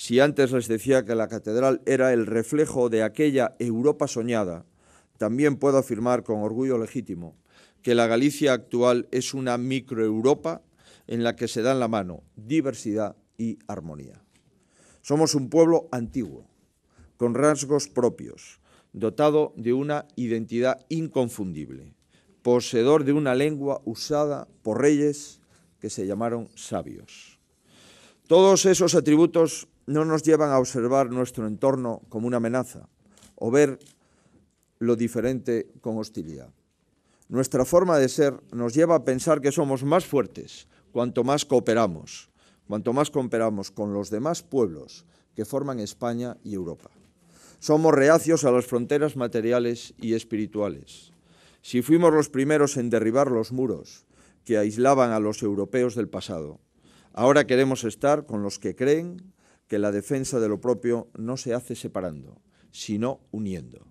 Si antes les decía que la catedral era el reflejo de aquella Europa soñada, también puedo afirmar con orgullo legítimo que la Galicia actual es una microeuropa en la que se dan la mano diversidad y armonía. Somos un pueblo antiguo, con rasgos propios, dotado de una identidad inconfundible, poseedor de una lengua usada por reyes que se llamaron sabios. Todos esos atributos no nos llevan a observar nuestro entorno como una amenaza o ver lo diferente con hostilidad. Nuestra forma de ser nos lleva a pensar que somos más fuertes cuanto más cooperamos, cuanto más cooperamos con los demás pueblos que forman España y Europa. Somos reacios a las fronteras materiales y espirituales. Si fuimos los primeros en derribar los muros que aislaban a los europeos del pasado, Ahora queremos estar con los que creen que la defensa de lo propio no se hace separando, sino uniendo.